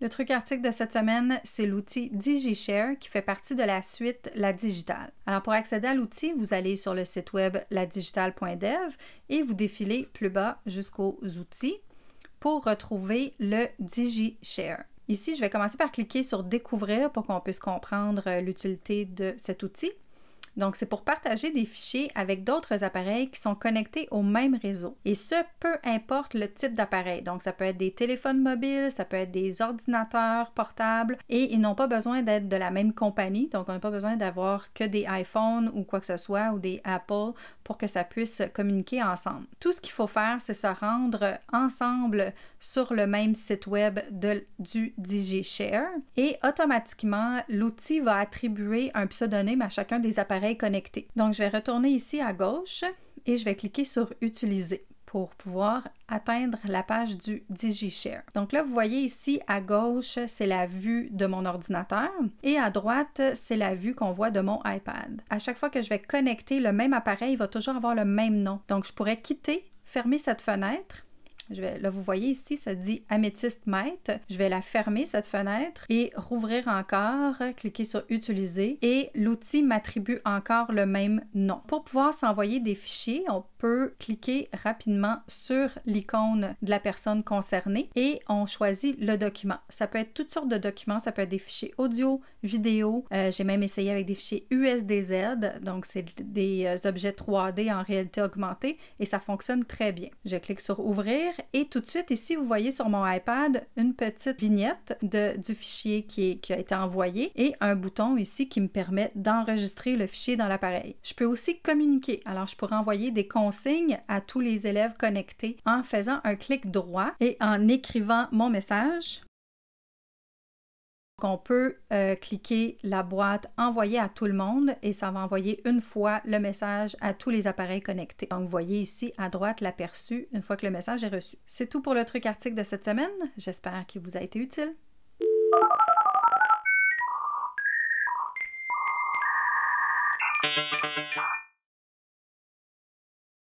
Le truc article de cette semaine, c'est l'outil DigiShare qui fait partie de la suite La Digitale. Alors pour accéder à l'outil, vous allez sur le site web ladigital.dev et vous défilez plus bas jusqu'aux outils pour retrouver le DigiShare. Ici, je vais commencer par cliquer sur Découvrir pour qu'on puisse comprendre l'utilité de cet outil. Donc, c'est pour partager des fichiers avec d'autres appareils qui sont connectés au même réseau. Et ce, peu importe le type d'appareil. Donc, ça peut être des téléphones mobiles, ça peut être des ordinateurs portables et ils n'ont pas besoin d'être de la même compagnie. Donc, on n'a pas besoin d'avoir que des iPhones ou quoi que ce soit ou des Apple pour que ça puisse communiquer ensemble. Tout ce qu'il faut faire, c'est se rendre ensemble sur le même site web de, du DigiShare et automatiquement, l'outil va attribuer un pseudonyme à chacun des appareils connecté Donc, je vais retourner ici à gauche et je vais cliquer sur Utiliser pour pouvoir atteindre la page du DigiShare. Donc là, vous voyez ici à gauche, c'est la vue de mon ordinateur et à droite, c'est la vue qu'on voit de mon iPad. À chaque fois que je vais connecter le même appareil, il va toujours avoir le même nom. Donc je pourrais quitter, fermer cette fenêtre vais, là, vous voyez ici, ça dit améthyste maître. Je vais la fermer, cette fenêtre, et rouvrir encore, cliquer sur utiliser, et l'outil m'attribue encore le même nom. Pour pouvoir s'envoyer des fichiers, on peut cliquer rapidement sur l'icône de la personne concernée et on choisit le document. Ça peut être toutes sortes de documents, ça peut être des fichiers audio, vidéo. Euh, j'ai même essayé avec des fichiers USDZ, donc c'est des euh, objets 3D en réalité augmentée et ça fonctionne très bien. Je clique sur ouvrir et tout de suite, ici, vous voyez sur mon iPad une petite vignette du fichier qui a été envoyé et un bouton ici qui me permet d'enregistrer le fichier dans l'appareil. Je peux aussi communiquer. Alors, je pourrais envoyer des consignes à tous les élèves connectés en faisant un clic droit et en écrivant mon message on peut euh, cliquer la boîte envoyer à tout le monde et ça va envoyer une fois le message à tous les appareils connectés. Donc, vous voyez ici à droite l'aperçu une fois que le message est reçu. C'est tout pour le truc article de cette semaine. J'espère qu'il vous a été utile.